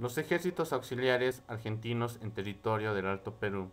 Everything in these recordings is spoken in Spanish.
los ejércitos auxiliares argentinos en territorio del Alto Perú.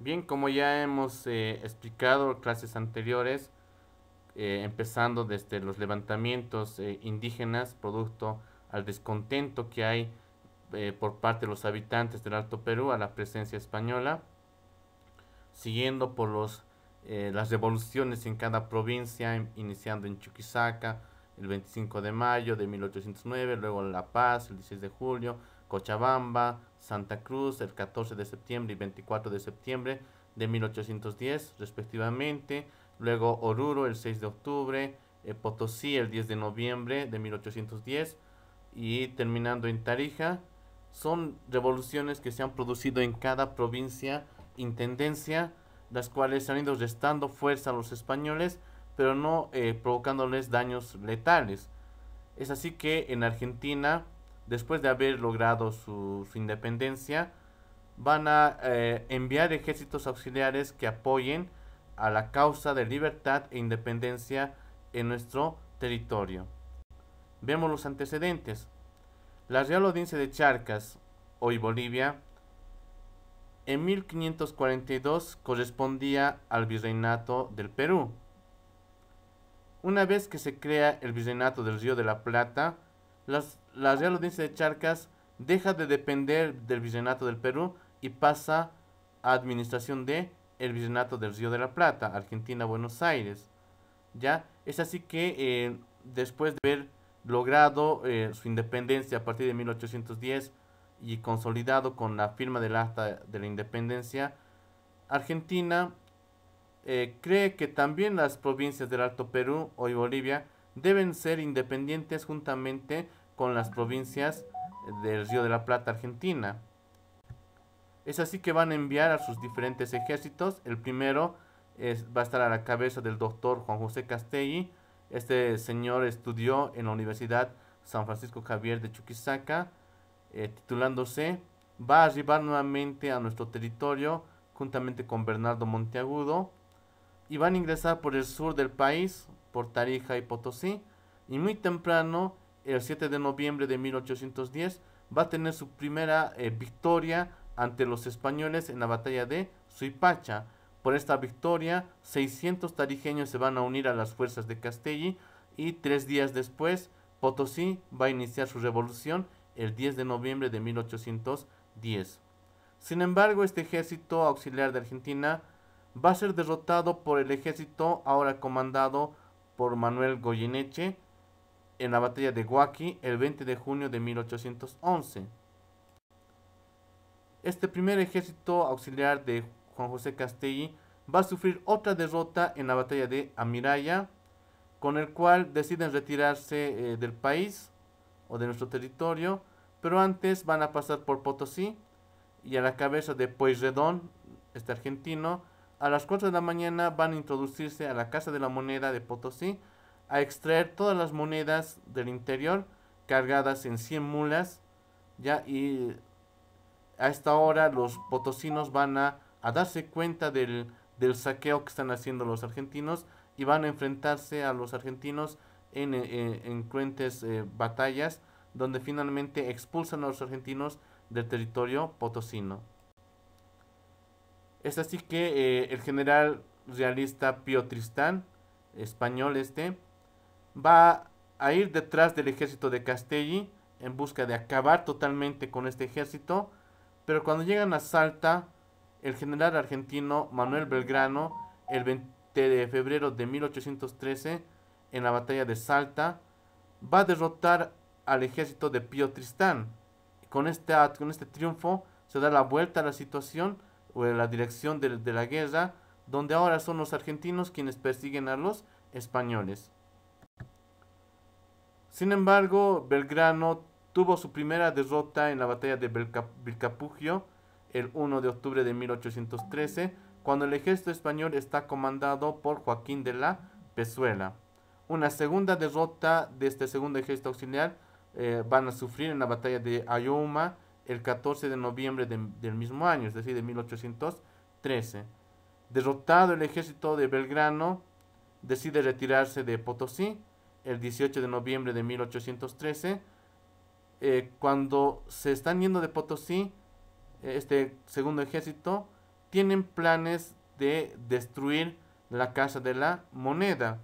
Bien, como ya hemos eh, explicado en clases anteriores, eh, empezando desde los levantamientos eh, indígenas, producto al descontento que hay por parte de los habitantes del Alto Perú a la presencia española, siguiendo por los, las revoluciones en cada provincia, iniciando en Chuquisaca, el 25 de mayo de 1809, luego La Paz el 16 de julio, Cochabamba, Santa Cruz el 14 de septiembre y 24 de septiembre de 1810 respectivamente, luego Oruro el 6 de octubre, eh, Potosí el 10 de noviembre de 1810 y terminando en Tarija. Son revoluciones que se han producido en cada provincia, intendencia, las cuales han ido restando fuerza a los españoles pero no eh, provocándoles daños letales. Es así que en Argentina, después de haber logrado su, independencia, van a eh, enviar ejércitos auxiliares que apoyen a la causa de libertad e independencia en nuestro territorio. Vemos los antecedentes. La Real Audiencia de Charcas, hoy Bolivia, en 1542 correspondía al Virreinato del Perú. Una vez que se crea el virreinato del Río de la Plata, las, la Real Audiencia de Charcas deja de depender del virreinato del Perú y pasa a administración de el virreinato del Río de la Plata, Argentina, Buenos Aires. Ya es así que eh, después de haber logrado eh, su independencia a partir de 1810 y consolidado con la firma del Acta de la Independencia, Argentina eh, cree que también las provincias del Alto Perú o Bolivia deben ser independientes juntamente con las provincias del Río de la Plata, Argentina. Es así que van a enviar a sus diferentes ejércitos. El primero es, va a estar a la cabeza del doctor Juan José Castelli. Este señor estudió en la Universidad San Francisco Javier de Chuquisaca, eh, titulándose. Va a arribar nuevamente a nuestro territorio juntamente con Bernardo Monteagudo y van a ingresar por el sur del país, por Tarija y Potosí, y muy temprano, el 7 de noviembre de 1810, va a tener su primera eh, victoria ante los españoles en la batalla de Suipacha. Por esta victoria, 600 tarijeños se van a unir a las fuerzas de Castelli y tres días después, Potosí va a iniciar su revolución el 10 de noviembre de 1810. Sin embargo, este ejército auxiliar de Argentina va a ser derrotado por el ejército ahora comandado por Manuel Goyeneche en la batalla de Huaki el 20 de junio de 1811. Este primer ejército auxiliar de Juan José Castelli va a sufrir otra derrota en la batalla de Amiraya, con el cual deciden retirarse eh, del país o de nuestro territorio, pero antes van a pasar por Potosí y a la cabeza de Pueyrredón, este argentino, a las 4 de la mañana van a introducirse a la Casa de la Moneda de Potosí a extraer todas las monedas del interior cargadas en 100 mulas. Ya, y a esta hora los potosinos van a, darse cuenta del, del, saqueo que están haciendo los argentinos y van a enfrentarse a los argentinos en, eh, eh, eh, batallas donde finalmente expulsan a los argentinos del territorio potosino. Es así que eh, el general realista Pío Tristán, español este, va a ir detrás del ejército de Castelli en busca de acabar totalmente con este ejército, pero cuando llegan a Salta, el general argentino Manuel Belgrano, el 20 de febrero de 1813, en la batalla de Salta, va a derrotar al ejército de Pío Tristán. Con, este con este triunfo se da la vuelta a la situación o en la dirección de, la guerra, donde ahora son los argentinos quienes persiguen a los españoles. Sin embargo, Belgrano tuvo su primera derrota en la batalla de Vilcapugio el 1 de octubre de 1813, cuando el ejército español está comandado por Joaquín de la Pezuela. Una segunda derrota de este segundo ejército auxiliar eh, van a sufrir en la batalla de Ayuma, el 14 de noviembre del mismo año, es decir, de 1813. Derrotado el ejército de Belgrano, decide retirarse de Potosí el 18 de noviembre de 1813. Eh, cuando se están yendo de Potosí, este segundo ejército, tienen planes de destruir la Casa de la Moneda.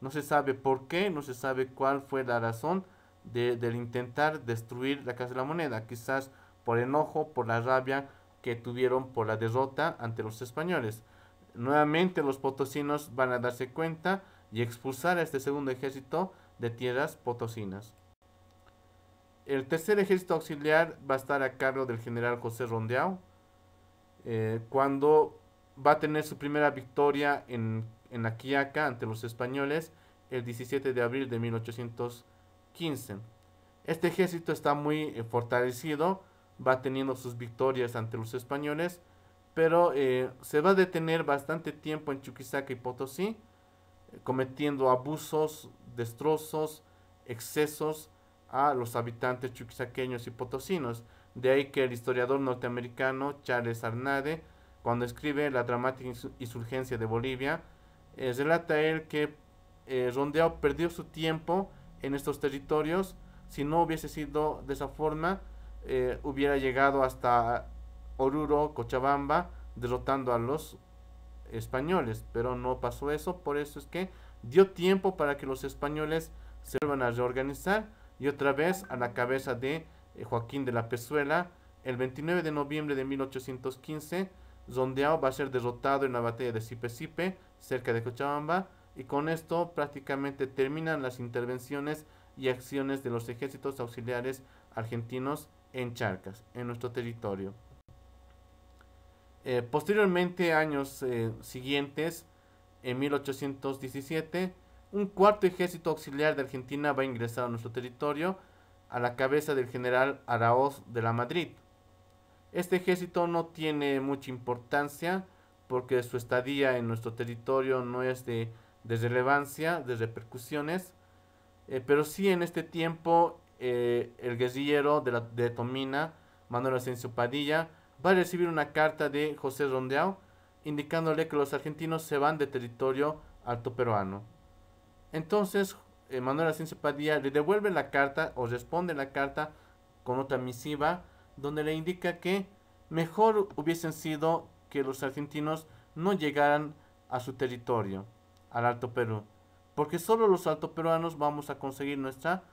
No se sabe por qué, no se sabe cuál fue la razón, del intentar destruir la Casa de la Moneda, quizás por enojo, por la rabia que tuvieron por la derrota ante los españoles. Nuevamente los potosinos van a darse cuenta y expulsar a este segundo ejército de tierras potosinas. El tercer ejército auxiliar va a estar a cargo del general José Rondeau, eh, cuando va a tener su primera victoria en, en Quiaca ante los españoles el 17 de abril de 1800. Este ejército está muy eh, fortalecido, va teniendo sus victorias ante los españoles, pero eh, se va a detener bastante tiempo en Chuquisaca y Potosí, eh, cometiendo abusos, destrozos, excesos a los habitantes chuquisaqueños y potosinos. De ahí que el historiador norteamericano Charles Arnade, cuando escribe La dramática insurgencia de Bolivia, relata él que eh, Rondeau perdió su tiempo en estos territorios, si no hubiese sido de esa forma, eh, hubiera llegado hasta Oruro, Cochabamba, derrotando a los españoles, pero no pasó eso, por eso es que dio tiempo para que los españoles se vuelvan a reorganizar y otra vez a la cabeza de eh, Joaquín de la Pezuela, el 29 de noviembre de 1815, Zondeao va a ser derrotado en la batalla de Sipe Sipe, cerca de Cochabamba, y con esto prácticamente terminan las intervenciones y acciones de los ejércitos auxiliares argentinos en Charcas, en nuestro territorio. Eh, posteriormente, años eh, siguientes, en 1817, un cuarto ejército auxiliar de Argentina va a ingresar a nuestro territorio a la cabeza del general Araoz de la Madrid. Este ejército no tiene mucha importancia porque su estadía en nuestro territorio no es de de relevancia, de repercusiones, eh, pero sí en este tiempo eh, el guerrillero de, la, de Tomina, Manuel Asensio Padilla, va a recibir una carta de José Rondeau indicándole que los argentinos se van de territorio alto peruano. Entonces, eh, Manuel Asensio Padilla le devuelve la carta o responde la carta con otra misiva donde le indica que mejor hubiesen sido que los argentinos no llegaran a su territorio al Alto Perú. Porque solo los Alto Peruanos vamos a conseguir nuestra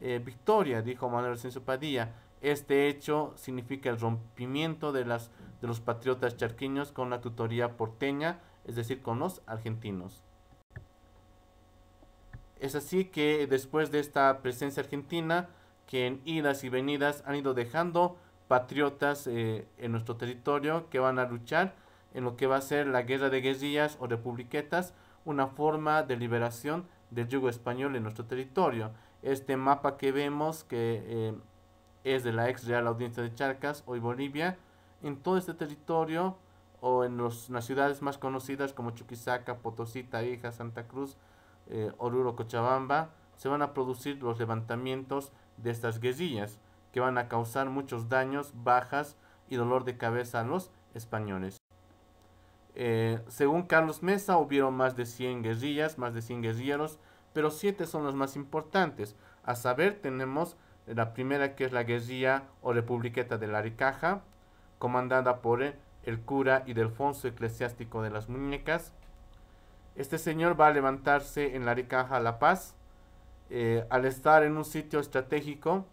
eh, victoria, dijo Manuel Asensio Padilla. Este hecho significa el rompimiento de, las, de los patriotas charquiños con la tutoría porteña, es decir, con los argentinos. Es así que después de esta presencia argentina, que en idas y venidas han ido dejando patriotas eh, en nuestro territorio que van a luchar en lo que va a ser la guerra de guerrillas o republiquetas una forma de liberación del yugo español en nuestro territorio. Este mapa que vemos que eh, es de la ex Real Audiencia de Charcas, hoy Bolivia, en todo este territorio o en, las ciudades más conocidas como Chuquisaca, Potosí, Tarija, Santa Cruz, eh, Oruro, Cochabamba, se van a producir los levantamientos de estas guerrillas que van a causar muchos daños, bajas y dolor de cabeza a los españoles. Eh, según Carlos Mesa, hubieron más de 100 guerrillas, más de 100 guerrilleros, pero siete son los más importantes. A saber, tenemos la primera que es la guerrilla o republiqueta de la ricaja comandada por el cura y Delfonso Eclesiástico de las Muñecas. Este señor va a levantarse en la a La Paz. Eh, al estar en un sitio estratégico,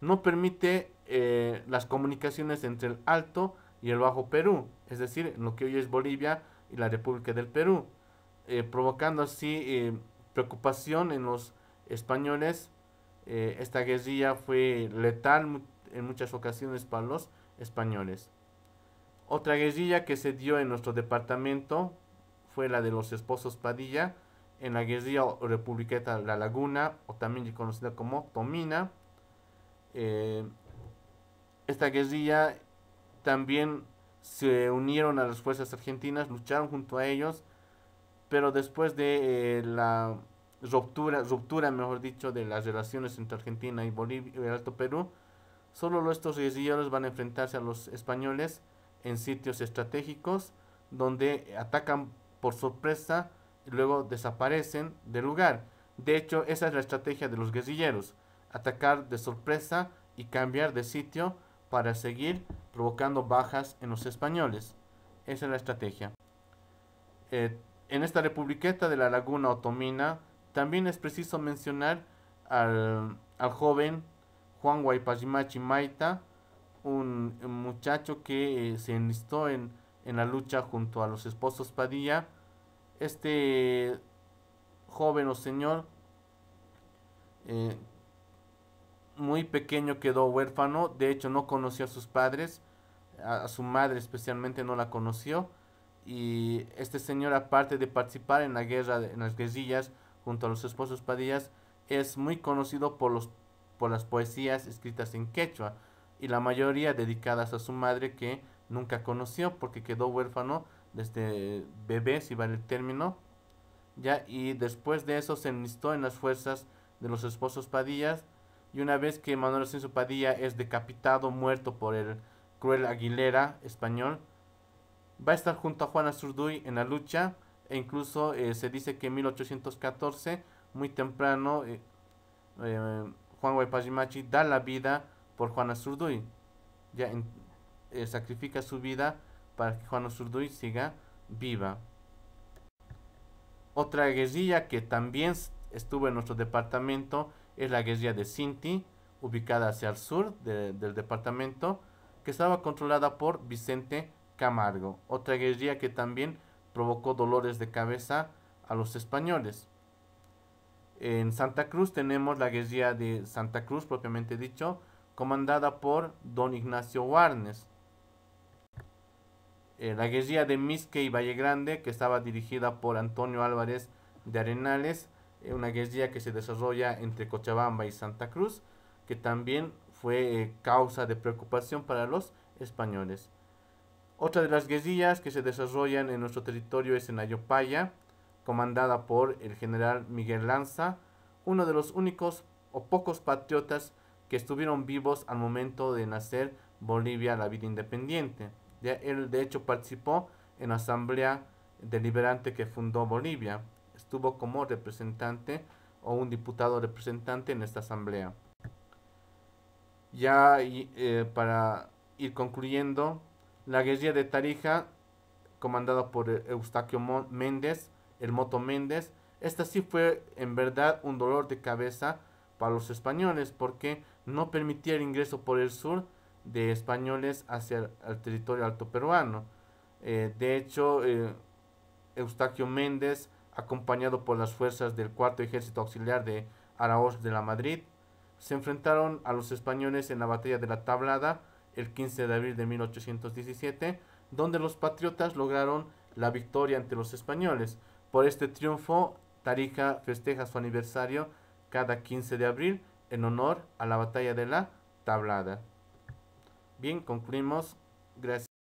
no permite eh, las comunicaciones entre el Alto y el Bajo Perú, es decir, lo que hoy es Bolivia y la República del Perú, eh, provocando así eh, preocupación en los españoles. Eh, esta guerrilla fue letal en muchas ocasiones para los españoles. Otra guerrilla que se dio en nuestro departamento fue la de los esposos Padilla, en la guerrilla republiqueta La Laguna, o también conocida como Tomina. esta guerrilla también se unieron a las fuerzas argentinas, lucharon junto a ellos, pero después de eh, la ruptura, ruptura, mejor dicho, de las relaciones entre Argentina y Bolivia y Alto Perú, solo estos guerrilleros van a enfrentarse a los españoles en sitios estratégicos donde atacan por sorpresa y luego desaparecen del lugar. De hecho, esa es la estrategia de los guerrilleros, atacar de sorpresa y cambiar de sitio para seguir provocando bajas en los españoles. Esa es la estrategia. Eh, en esta republiqueta de la laguna otomina también es preciso mencionar al, joven Juan Guaypajimachi Maita, un, muchacho que eh, se enlistó en, en la lucha junto a los esposos Padilla. Este joven o señor eh, muy pequeño quedó huérfano, de hecho no conoció a sus padres, a, su madre especialmente no la conoció, y este señor aparte de participar en la guerra, en las guerrillas junto a los esposos Padillas, es muy conocido por, los, por las poesías escritas en quechua, y la mayoría dedicadas a su madre que nunca conoció porque quedó huérfano desde bebé, si vale el término. Ya, y después de eso se enlistó en las fuerzas de los esposos Padillas y una vez que Manuel Asensio Padilla es decapitado, muerto por el cruel Aguilera español, va a estar junto a Juana Zurduy en la lucha e incluso eh, se dice que en 1814, muy temprano, eh, eh, Juan Guaypajimachi da la vida por Juana Zurduy, ya sacrifica su vida para que Juana Zurduy siga viva. Otra guerrilla que también estuvo en nuestro departamento es la guerrilla de Sinti, ubicada hacia el sur del departamento, que estaba controlada por Vicente Camargo, otra guerrilla que también provocó dolores de cabeza a los españoles. En Santa Cruz tenemos la guerrilla de Santa Cruz, propiamente dicho, comandada por don Ignacio Warnes. Eh, la guerrilla de Misque y Valle Grande, que estaba dirigida por Antonio Álvarez de Arenales, eh, una guerrilla que se desarrolla entre Cochabamba y Santa Cruz, que también fue eh, causa de preocupación para los españoles. Otra de las guerrillas que se desarrollan en nuestro territorio es en Ayopaya, comandada por el general Miguel Lanza, uno de los únicos o pocos patriotas que estuvieron vivos al momento de nacer Bolivia la vida independiente. Ya él de hecho participó en la asamblea deliberante que fundó Bolivia estuvo como representante o un diputado representante en esta asamblea. Ya eh, para ir concluyendo, la guerrilla de Tarija, comandada por Eustaquio Méndez, el Moto Méndez, esta sí fue en verdad un dolor de cabeza para los españoles porque no permitía el ingreso por el sur de españoles hacia el, territorio alto peruano. Eh, de hecho, eh, Eustaquio Méndez acompañado por las fuerzas del Cuarto Ejército Auxiliar de Araoz de la Madrid, se enfrentaron a los españoles en la Batalla de la Tablada el 15 de abril de 1817, donde los patriotas lograron la victoria ante los españoles. Por este triunfo, Tarija festeja su aniversario cada 15 de abril en honor a la Batalla de la Tablada. Bien, concluimos. Gracias.